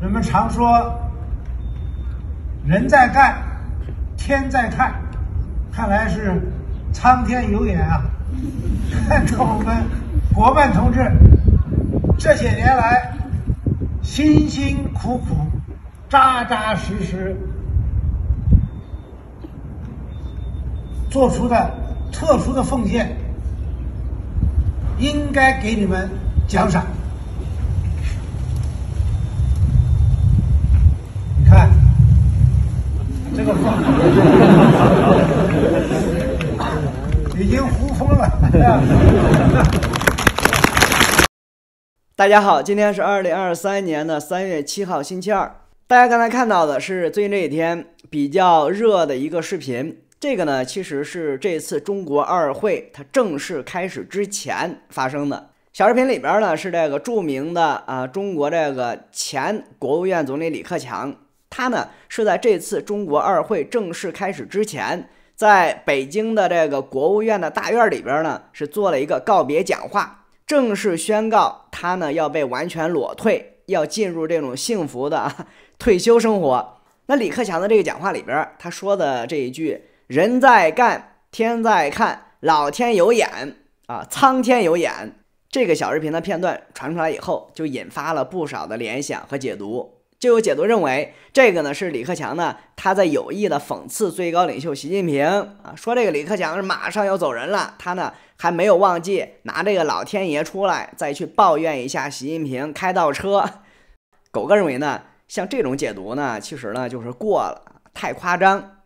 人们常说：“人在干，天在看。”看来是苍天有眼啊！看 着我们国办同志这些年来辛辛苦苦、扎扎实实做出的特殊的奉献，应该给你们奖赏。已经呼风了，大家好，今天是二零二三年的三月七号，星期二。大家刚才看到的是最近这几天比较热的一个视频。这个呢，其实是这次中国二会它正式开始之前发生的小视频里边呢，是这个著名的啊，中国这个前国务院总理李克强。他呢是在这次中国二会正式开始之前，在北京的这个国务院的大院里边呢，是做了一个告别讲话，正式宣告他呢要被完全裸退，要进入这种幸福的退休生活。那李克强的这个讲话里边，他说的这一句“人在干，天在看，老天有眼啊，苍天有眼”，这个小视频的片段传出来以后，就引发了不少的联想和解读。就有解读认为，这个呢是李克强呢，他在有意的讽刺最高领袖习近平啊，说这个李克强是马上要走人了，他呢还没有忘记拿这个老天爷出来，再去抱怨一下习近平开倒车。狗哥认为呢，像这种解读呢，其实呢就是过了，太夸张。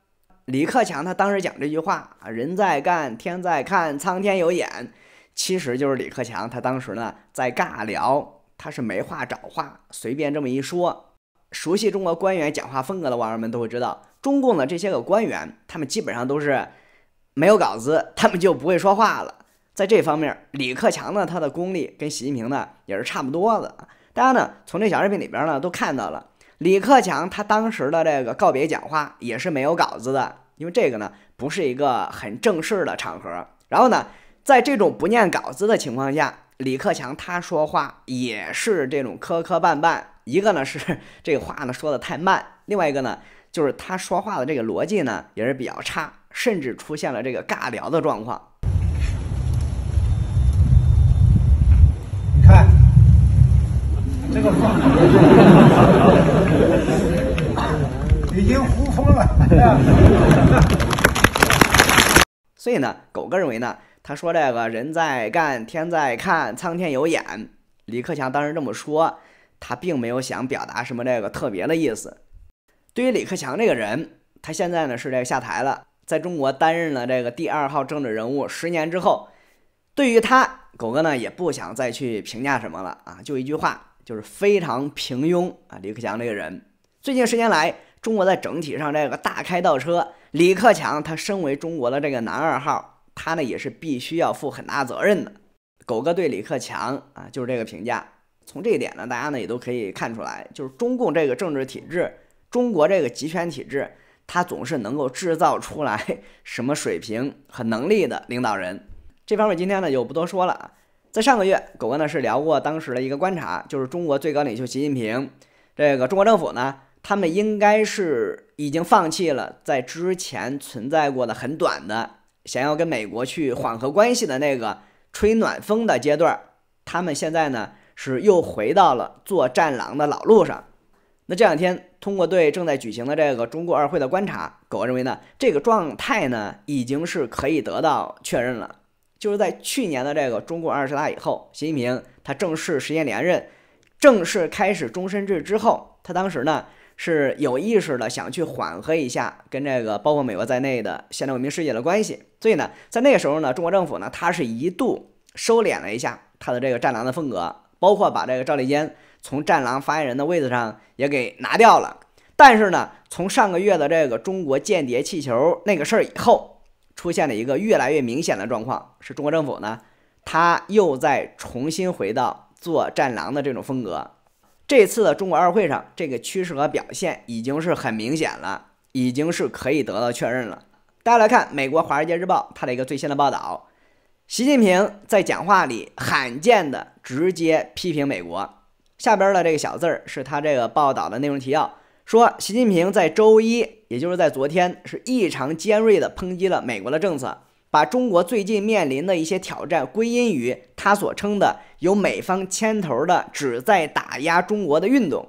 李克强他当时讲这句话啊，人在干，天在看，苍天有眼，其实就是李克强他当时呢在尬聊，他是没话找话，随便这么一说。熟悉中国官员讲话风格的网友们都会知道，中共的这些个官员，他们基本上都是没有稿子，他们就不会说话了。在这方面，李克强呢，他的功力跟习近平呢也是差不多的。大家呢从这小视频里边呢都看到了，李克强他当时的这个告别讲话也是没有稿子的，因为这个呢不是一个很正式的场合。然后呢，在这种不念稿子的情况下。李克强他说话也是这种磕磕绊绊，一个呢是 这个话呢说的太慢，另外一个呢就是他说话的这个逻辑呢也是比较差，甚至出现了这个尬聊的状况。你看，这个话已经呼风了，所以呢，狗哥认为呢。他说：“这个人在干，天在看，苍天有眼。”李克强当时这么说，他并没有想表达什么这个特别的意思。对于李克强这个人，他现在呢是这个下台了，在中国担任了这个第二号政治人物十年之后，对于他，狗哥呢也不想再去评价什么了啊，就一句话，就是非常平庸啊。李克强这个人，最近十年来，中国在整体上这个大开倒车，李克强他身为中国的这个男二号。他呢也是必须要负很大责任的。狗哥对李克强啊，就是这个评价。从这一点呢，大家呢也都可以看出来，就是中共这个政治体制，中国这个集权体制，它总是能够制造出来 什么水平和能力的领导人。这方面今天呢就不多说了。在上个月，狗哥呢是聊过当时的一个观察，就是中国最高领袖习近平，这个中国政府呢，他们应该是已经放弃了在之前存在过的很短的。想要跟美国去缓和关系的那个吹暖风的阶段，他们现在呢是又回到了做战狼的老路上。那这两天通过对正在举行的这个中共二会的观察，狗认为呢，这个状态呢已经是可以得到确认了。就是在去年的这个中共二十大以后，习近平他正式实现连任，正式开始终身制之后，他当时呢。是有意识的想去缓和一下跟这个包括美国在内的现代文明世界的关系，所以呢，在那个时候呢，中国政府呢，它是一度收敛了一下它的这个战狼的风格，包括把这个赵立坚从战狼发言人的位子上也给拿掉了。但是呢，从上个月的这个中国间谍气球那个事儿以后，出现了一个越来越明显的状况，是中国政府呢，他又在重新回到做战狼的这种风格。这次的中国二会上，这个趋势和表现已经是很明显了，已经是可以得到确认了。大家来看美国《华尔街日报》它的一个最新的报道，习近平在讲话里罕见的直接批评美国。下边的这个小字儿是他这个报道的内容提要，说习近平在周一，也就是在昨天，是异常尖锐的抨击了美国的政策，把中国最近面临的一些挑战归因于他所称的。由美方牵头的旨在打压中国的运动，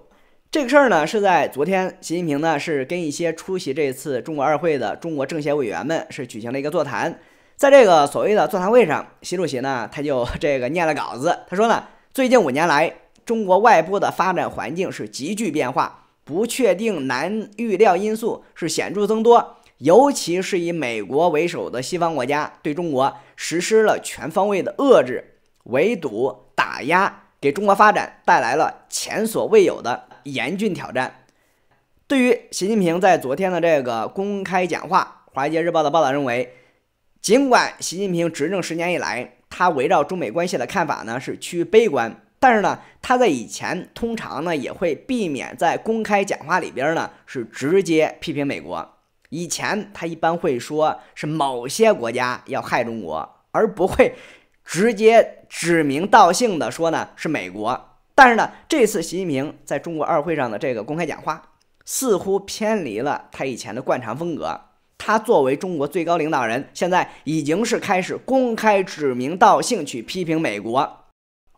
这个事儿呢是在昨天，习近平呢是跟一些出席这次中国二会的中国政协委员们是举行了一个座谈，在这个所谓的座谈会上，习主席呢他就这个念了稿子，他说呢，最近五年来，中国外部的发展环境是急剧变化，不确定、难预料因素是显著增多，尤其是以美国为首的西方国家对中国实施了全方位的遏制、围堵。打压给中国发展带来了前所未有的严峻挑战。对于习近平在昨天的这个公开讲话，《华尔街日报》的报道认为，尽管习近平执政十年以来，他围绕中美关系的看法呢是趋于悲观，但是呢，他在以前通常呢也会避免在公开讲话里边呢是直接批评美国。以前他一般会说是某些国家要害中国，而不会。直接指名道姓的说呢是美国，但是呢，这次习近平在中国二会上的这个公开讲话，似乎偏离了他以前的惯常风格。他作为中国最高领导人，现在已经是开始公开指名道姓去批评美国。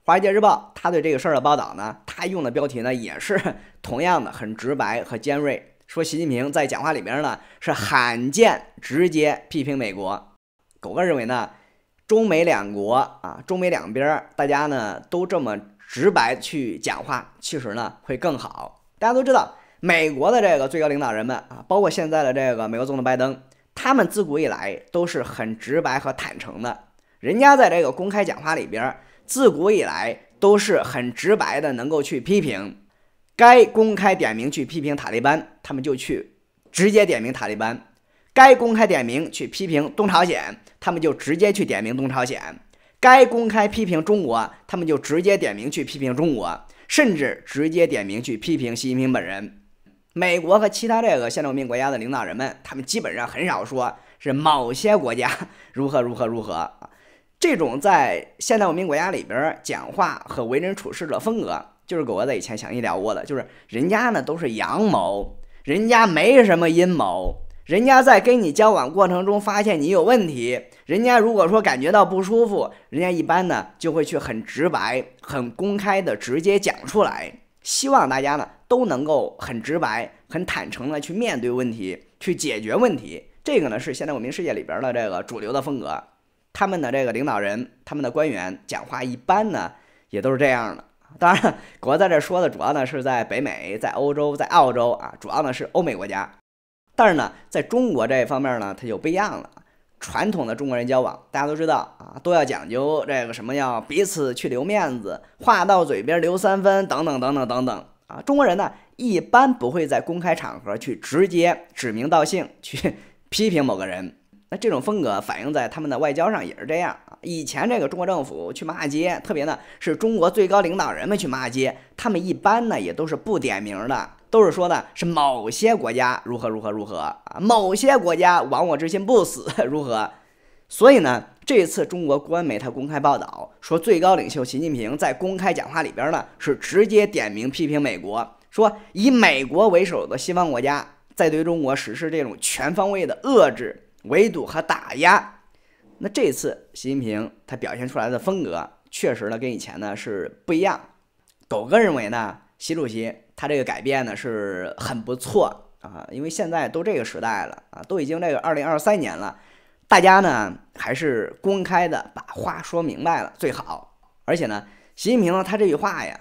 华尔街日报他对这个事儿的报道呢，他用的标题呢也是同样的很直白和尖锐，说习近平在讲话里边呢是罕见直接批评美国。狗哥认为呢。中美两国啊，中美两边儿，大家呢都这么直白去讲话，其实呢会更好。大家都知道，美国的这个最高领导人们啊，包括现在的这个美国总统拜登，他们自古以来都是很直白和坦诚的。人家在这个公开讲话里边，自古以来都是很直白的，能够去批评。该公开点名去批评塔利班，他们就去直接点名塔利班。该公开点名去批评东朝鲜，他们就直接去点名东朝鲜；该公开批评中国，他们就直接点名去批评中国，甚至直接点名去批评习近平本人。美国和其他这个现文明国家的领导人们，他们基本上很少说是某些国家如何如何如何。这种在现代文明国家里边讲话和为人处事的风格，就是狗哥在以前详细聊过的，就是人家呢都是阳谋，人家没什么阴谋。人家在跟你交往过程中发现你有问题，人家如果说感觉到不舒服，人家一般呢就会去很直白、很公开的直接讲出来。希望大家呢都能够很直白、很坦诚的去面对问题、去解决问题。这个呢是现在文明世界里边的这个主流的风格，他们的这个领导人、他们的官员讲话一般呢也都是这样的。当然，我在这说的主要呢是在北美、在欧洲、在澳洲啊，主要呢是欧美国家。但是呢，在中国这一方面呢，它就不一样了。传统的中国人交往，大家都知道啊，都要讲究这个什么，要彼此去留面子，话到嘴边留三分，等等等等等等啊。中国人呢，一般不会在公开场合去直接指名道姓去 批评某个人。那这种风格反映在他们的外交上也是这样啊。以前这个中国政府去骂街，特别呢是中国最高领导人们去骂街，他们一般呢也都是不点名的。都是说呢，是某些国家如何如何如何啊，某些国家亡我之心不死，如何？所以呢，这次中国官媒它公开报道说，最高领袖习近平在公开讲话里边呢，是直接点名批评美国，说以美国为首的西方国家在对中国实施这种全方位的遏制、围堵和打压。那这次习近平他表现出来的风格，确实呢跟以前呢是不一样。狗哥认为呢？习主席他这个改变呢是很不错啊，因为现在都这个时代了啊，都已经这个二零二三年了，大家呢还是公开的把话说明白了最好。而且呢，习近平呢他这句话呀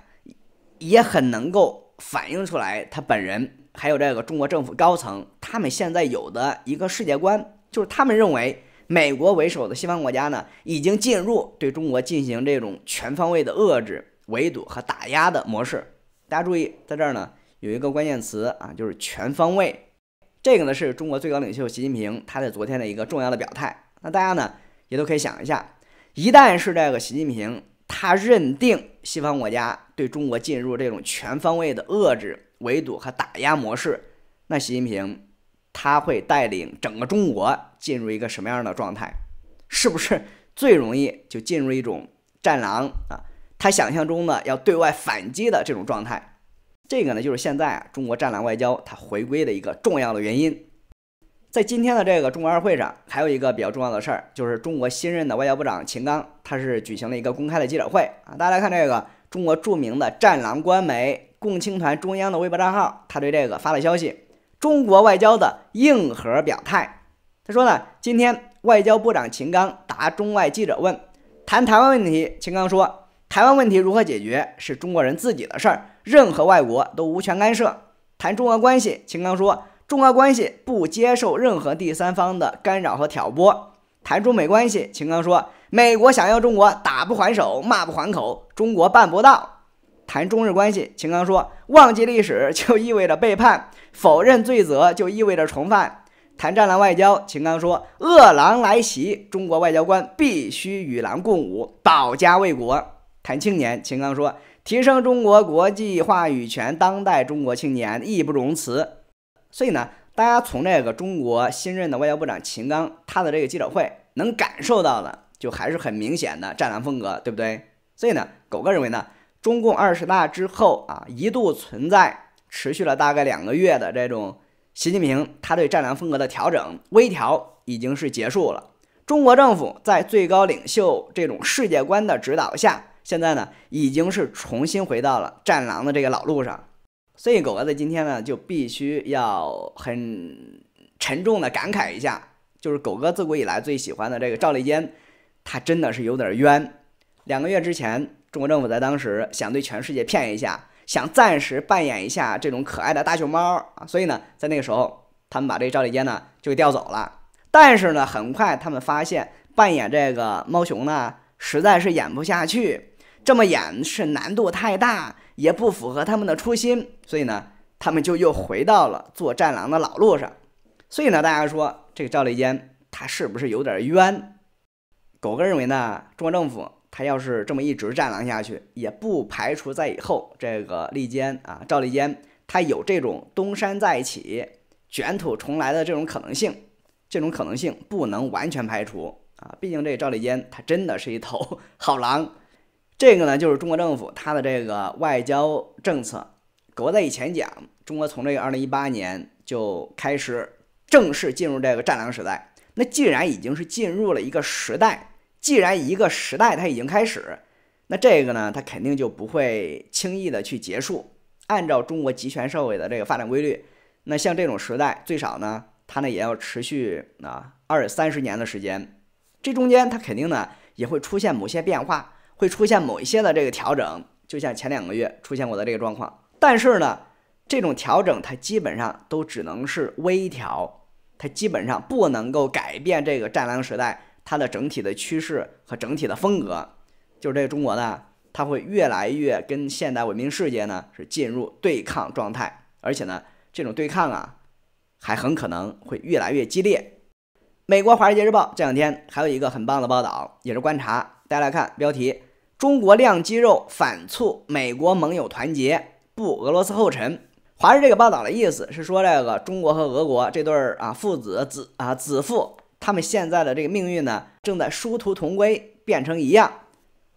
也很能够反映出来他本人还有这个中国政府高层他们现在有的一个世界观，就是他们认为美国为首的西方国家呢已经进入对中国进行这种全方位的遏制、围堵和打压的模式。大家注意，在这儿呢有一个关键词啊，就是全方位。这个呢是中国最高领袖习近平他在昨天的一个重要的表态。那大家呢也都可以想一下，一旦是这个习近平他认定西方国家对中国进入这种全方位的遏制、围堵和打压模式，那习近平他会带领整个中国进入一个什么样的状态？是不是最容易就进入一种战狼啊？他想象中的要对外反击的这种状态，这个呢就是现在啊中国战狼外交它回归的一个重要的原因。在今天的这个中国二会上，还有一个比较重要的事儿，就是中国新任的外交部长秦刚，他是举行了一个公开的记者会啊。大家看这个中国著名的战狼官媒共青团中央的微博账号，他对这个发了消息：中国外交的硬核表态。他说呢，今天外交部长秦刚答中外记者问，谈台湾问题，秦刚说。台湾问题如何解决是中国人自己的事儿，任何外国都无权干涉。谈中俄关系，秦刚说，中俄关系不接受任何第三方的干扰和挑拨。谈中美关系，秦刚说，美国想要中国打不还手骂不还口，中国办不到。谈中日关系，秦刚说，忘记历史就意味着背叛，否认罪责就意味着重犯。谈战狼外交，秦刚说，饿狼来袭，中国外交官必须与狼共舞，保家卫国。谈青年，秦刚说：“提升中国国际话语权，当代中国青年义不容辞。”所以呢，大家从这个中国新任的外交部长秦刚他的这个记者会能感受到的，就还是很明显的战狼风格，对不对？所以呢，狗哥认为呢，中共二十大之后啊，一度存在持续了大概两个月的这种习近平他对战狼风格的调整微调，已经是结束了。中国政府在最高领袖这种世界观的指导下。现在呢，已经是重新回到了战狼的这个老路上，所以狗哥在今天呢就必须要很沉重的感慨一下，就是狗哥自古以来最喜欢的这个赵立坚，他真的是有点冤。两个月之前，中国政府在当时想对全世界骗一下，想暂时扮演一下这种可爱的大熊猫，所以呢，在那个时候，他们把这赵立坚呢就给调走了。但是呢，很快他们发现扮演这个猫熊呢，实在是演不下去。这么演是难度太大，也不符合他们的初心，所以呢，他们就又回到了做战狼的老路上。所以呢，大家说这个赵立坚他是不是有点冤？狗哥认为呢，中国政府他要是这么一直战狼下去，也不排除在以后这个立坚啊赵立坚他有这种东山再起、卷土重来的这种可能性，这种可能性不能完全排除啊。毕竟这赵立坚他真的是一头 好狼。这个呢，就是中国政府它的这个外交政策。在以前讲，中国从这个二零一八年就开始正式进入这个“战狼”时代。那既然已经是进入了一个时代，既然一个时代它已经开始，那这个呢，它肯定就不会轻易的去结束。按照中国集权社会的这个发展规律，那像这种时代，最少呢，它呢也要持续啊二三十年的时间。这中间，它肯定呢也会出现某些变化。会出现某一些的这个调整，就像前两个月出现过的这个状况。但是呢，这种调整它基本上都只能是微调，它基本上不能够改变这个战狼时代它的整体的趋势和整体的风格。就是这个中国呢，它会越来越跟现代文明世界呢是进入对抗状态，而且呢，这种对抗啊，还很可能会越来越激烈。美国《华尔街日报》这两天还有一个很棒的报道，也是观察，大家来看标题。中国亮肌肉反促美国盟友团结，步俄罗斯后尘。华日这个报道的意思是说，这个中国和俄国这对啊父子子啊子父，他们现在的这个命运呢，正在殊途同归，变成一样。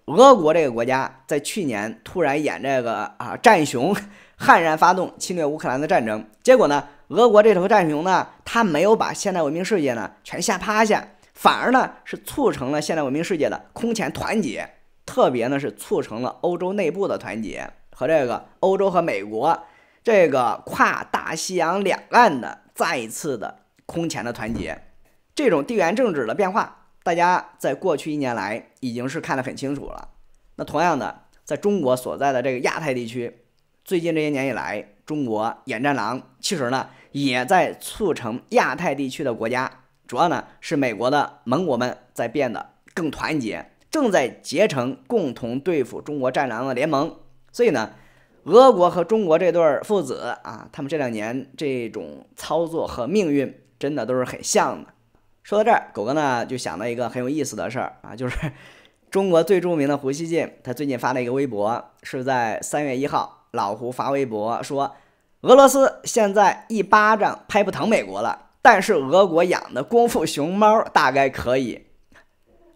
俄国这个国家在去年突然演这个啊战熊，悍然发动侵略乌克兰的战争。结果呢，俄国这头战熊呢，它没有把现代文明世界呢全吓趴下，反而呢是促成了现代文明世界的空前团结。特别呢是促成了欧洲内部的团结和这个欧洲和美国这个跨大西洋两岸的再一次的空前的团结，这种地缘政治的变化，大家在过去一年来已经是看得很清楚了。那同样的，在中国所在的这个亚太地区，最近这些年以来，中国演战狼其实呢也在促成亚太地区的国家，主要呢是美国的盟国们在变得更团结。正在结成共同对付中国战狼的联盟，所以呢，俄国和中国这对父子啊，他们这两年这种操作和命运真的都是很像的。说到这儿，狗哥呢就想到一个很有意思的事儿啊，就是中国最著名的胡锡进，他最近发了一个微博，是在三月一号，老胡发微博说，俄罗斯现在一巴掌拍不疼美国了，但是俄国养的功夫熊猫大概可以。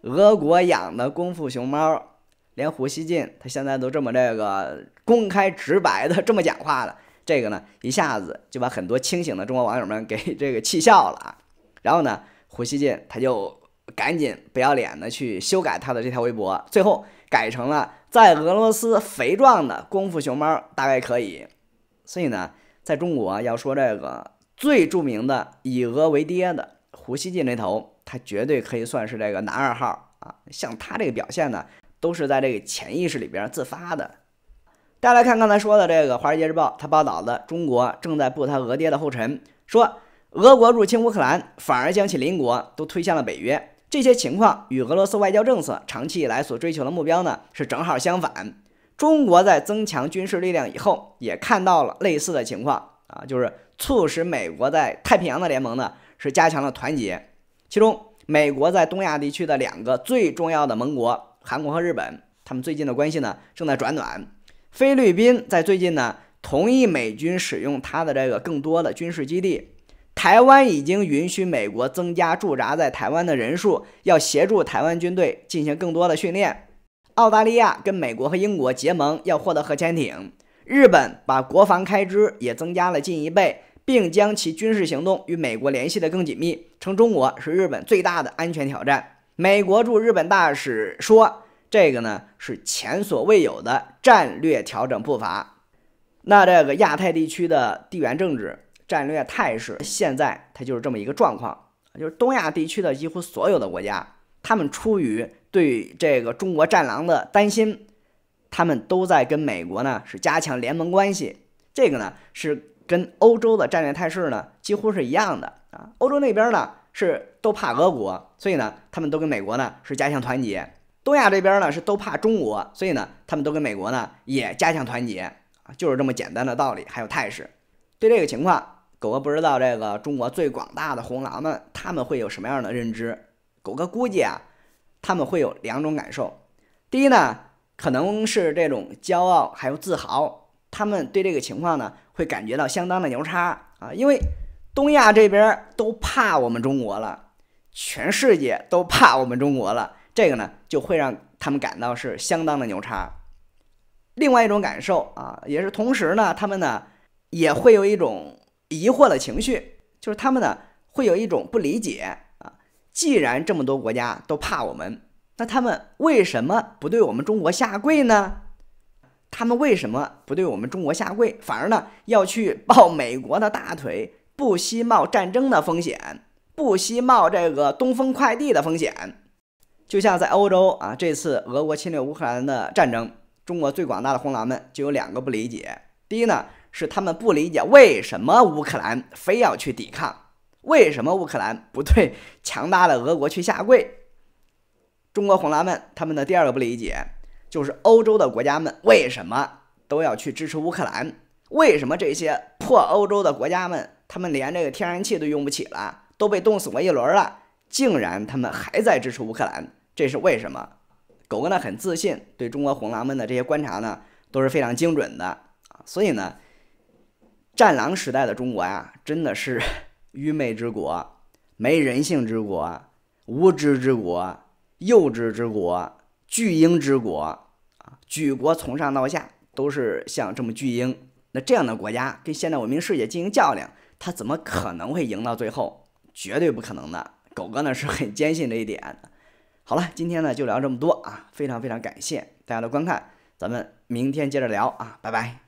俄国养的功夫熊猫，连胡锡进他现在都这么这个公开直白的这么讲话了，这个呢一下子就把很多清醒的中国网友们给 这个气笑了。啊。然后呢，胡锡进他就赶紧不要脸的去修改他的这条微博，最后改成了在俄罗斯肥壮的功夫熊猫大概可以。所以呢，在中国要说这个最著名的以俄为爹的胡锡进那头。他绝对可以算是这个男二号啊，像他这个表现呢，都是在这个潜意识里边自发的。大家来看刚才说的这个《华尔街日报》，他报道的中国正在步他俄爹的后尘，说俄国入侵乌克兰，反而将其邻国都推向了北约。这些情况与俄罗斯外交政策长期以来所追求的目标呢，是正好相反。中国在增强军事力量以后，也看到了类似的情况啊，就是促使美国在太平洋的联盟呢，是加强了团结。其中，美国在东亚地区的两个最重要的盟国——韩国和日本，他们最近的关系呢正在转暖。菲律宾在最近呢同意美军使用它的这个更多的军事基地。台湾已经允许美国增加驻扎在台湾的人数，要协助台湾军队进行更多的训练。澳大利亚跟美国和英国结盟，要获得核潜艇。日本把国防开支也增加了近一倍。并将其军事行动与美国联系的更紧密，称中国是日本最大的安全挑战。美国驻日本大使说：“这个呢是前所未有的战略调整步伐。”那这个亚太地区的地缘政治战略态势，现在它就是这么一个状况，就是东亚地区的几乎所有的国家，他们出于对这个中国“战狼”的担心，他们都在跟美国呢是加强联盟关系。这个呢是。跟欧洲的战略态势呢几乎是一样的啊，欧洲那边呢是都怕俄国，所以呢他们都跟美国呢是加强团结。东亚这边呢是都怕中国，所以呢他们都跟美国呢也加强团结啊，就是这么简单的道理。还有态势，对这个情况，狗哥不知道这个中国最广大的红狼们他们会有什么样的认知？狗哥估计啊，他们会有两种感受。第一呢，可能是这种骄傲还有自豪，他们对这个情况呢。会感觉到相当的牛叉啊，因为东亚这边都怕我们中国了，全世界都怕我们中国了，这个呢就会让他们感到是相当的牛叉。另外一种感受啊，也是同时呢，他们呢也会有一种疑惑的情绪，就是他们呢会有一种不理解啊，既然这么多国家都怕我们，那他们为什么不对我们中国下跪呢？他们为什么不对我们中国下跪，反而呢要去抱美国的大腿，不惜冒战争的风险，不惜冒这个东风快递的风险？就像在欧洲啊，这次俄国侵略乌克兰的战争，中国最广大的红狼们就有两个不理解：第一呢，是他们不理解为什么乌克兰非要去抵抗，为什么乌克兰不对强大的俄国去下跪？中国红狼们他们的第二个不理解。就是欧洲的国家们为什么都要去支持乌克兰？为什么这些破欧洲的国家们，他们连这个天然气都用不起了，都被冻死过一轮了，竟然他们还在支持乌克兰？这是为什么？狗哥呢很自信，对中国红狼们的这些观察呢都是非常精准的啊。所以呢，战狼时代的中国呀，真的是 愚昧之国、没人性之国、无知之国、幼稚之国、巨婴之国。举国从上到下都是像这么巨婴，那这样的国家跟现代文明世界进行较量，他怎么可能会赢到最后？绝对不可能的。狗哥呢是很坚信这一点。好了，今天呢就聊这么多啊，非常非常感谢大家的观看，咱们明天接着聊啊，拜拜。